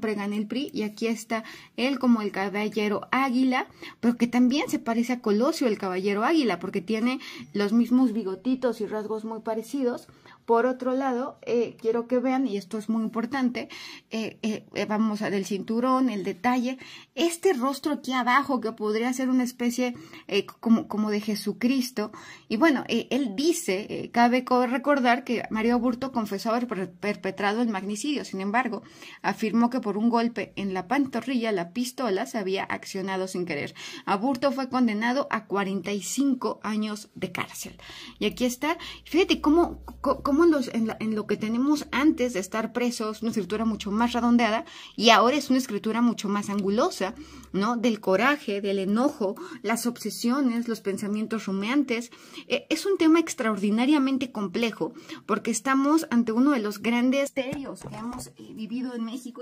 pregan el PRI y aquí está él como el caballero águila, pero que también se parece a Colosio el caballero águila porque tiene los mismos bigotitos y rasgos muy parecidos. Por otro lado, eh, quiero que vean, y esto es muy importante, eh, eh, vamos a del cinturón, el detalle, este rostro aquí abajo que podría ser una especie como, como, de Jesucristo. Y bueno, él dice, cabe recordar que Mario Burto confesó haber perpetrado el magnicidio, sin embargo, afirmó que por un golpe en la pantorrilla, la pistola se había accionado sin querer. Aburto fue condenado a 45 años de cárcel. Y aquí está. Fíjate cómo, cómo en, lo que tenemos antes de estar presos, una escritura mucho más redondeada, y ahora es una escritura mucho más angulosa, ¿no? Del coraje, del enojo, las obsesiones, los pensamientos rumeantes. E, es un tema extraordinariamente complejo porque estamos ante uno de los grandes misterios que hemos eh, vivido en México.